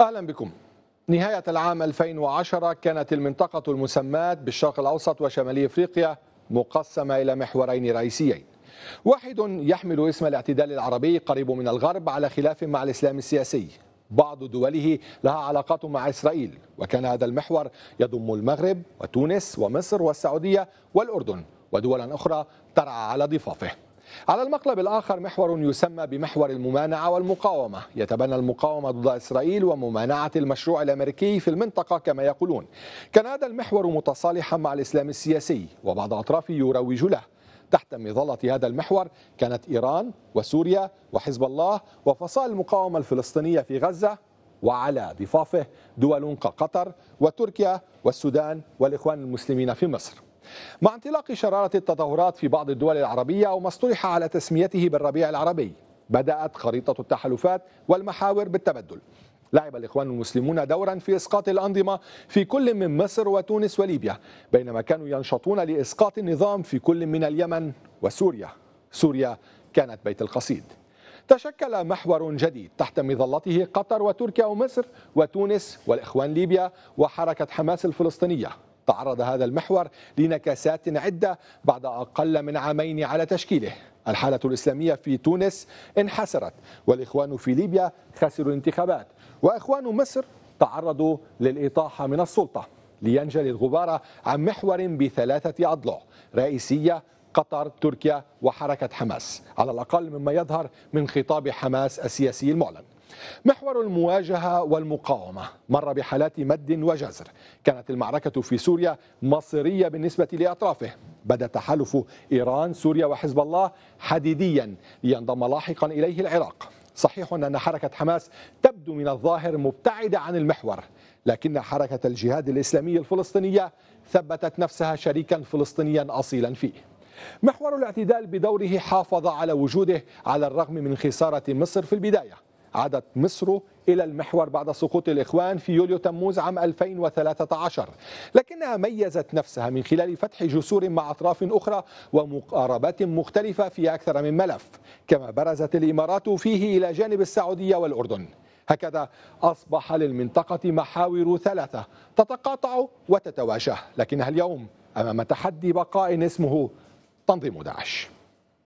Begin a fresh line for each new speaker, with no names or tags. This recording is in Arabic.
أهلا بكم نهاية العام 2010 كانت المنطقة المسماة بالشرق الأوسط وشمالي إفريقيا مقسمة إلى محورين رئيسيين واحد يحمل اسم الاعتدال العربي قريب من الغرب على خلاف مع الإسلام السياسي بعض دوله لها علاقات مع إسرائيل وكان هذا المحور يضم المغرب وتونس ومصر والسعودية والأردن ودولا أخرى ترعى على ضفافه على المقلب الآخر محور يسمى بمحور الممانعة والمقاومة يتبنى المقاومة ضد إسرائيل وممانعة المشروع الأمريكي في المنطقة كما يقولون كان هذا المحور متصالحا مع الإسلام السياسي وبعض أطرافه يروج له تحت مظلة هذا المحور كانت إيران وسوريا وحزب الله وفصائل المقاومة الفلسطينية في غزة وعلى ضفافه دول كقطر وتركيا والسودان والإخوان المسلمين في مصر مع انطلاق شرارة التظاهرات في بعض الدول العربية أو ما اصطلح على تسميته بالربيع العربي بدأت خريطة التحالفات والمحاور بالتبدل لعب الإخوان المسلمون دورا في إسقاط الأنظمة في كل من مصر وتونس وليبيا بينما كانوا ينشطون لإسقاط النظام في كل من اليمن وسوريا سوريا كانت بيت القصيد تشكل محور جديد تحت مظلته قطر وتركيا ومصر وتونس والإخوان ليبيا وحركة حماس الفلسطينية تعرض هذا المحور لنكسات عدة بعد أقل من عامين على تشكيله الحالة الإسلامية في تونس انحسرت والإخوان في ليبيا خسروا الانتخابات وإخوان مصر تعرضوا للإطاحة من السلطة لينجلي الغبار عن محور بثلاثة أضلع رئيسية قطر تركيا وحركة حماس على الأقل مما يظهر من خطاب حماس السياسي المعلن محور المواجهة والمقاومة مر بحالات مد وجزر كانت المعركة في سوريا مصيرية بالنسبة لأطرافه بدا تحالف إيران سوريا وحزب الله حديديا لينضم لاحقا إليه العراق صحيح أن حركة حماس تبدو من الظاهر مبتعدة عن المحور لكن حركة الجهاد الإسلامي الفلسطينية ثبتت نفسها شريكا فلسطينيا أصيلا فيه محور الاعتدال بدوره حافظ على وجوده على الرغم من خسارة مصر في البداية عادت مصر إلى المحور بعد سقوط الإخوان في يوليو تموز عام 2013 لكنها ميزت نفسها من خلال فتح جسور مع أطراف أخرى ومقاربات مختلفة في أكثر من ملف كما برزت الإمارات فيه إلى جانب السعودية والأردن هكذا أصبح للمنطقة محاور ثلاثة تتقاطع وتتواجه لكنها اليوم أمام تحدي بقاء اسمه تنظيم داعش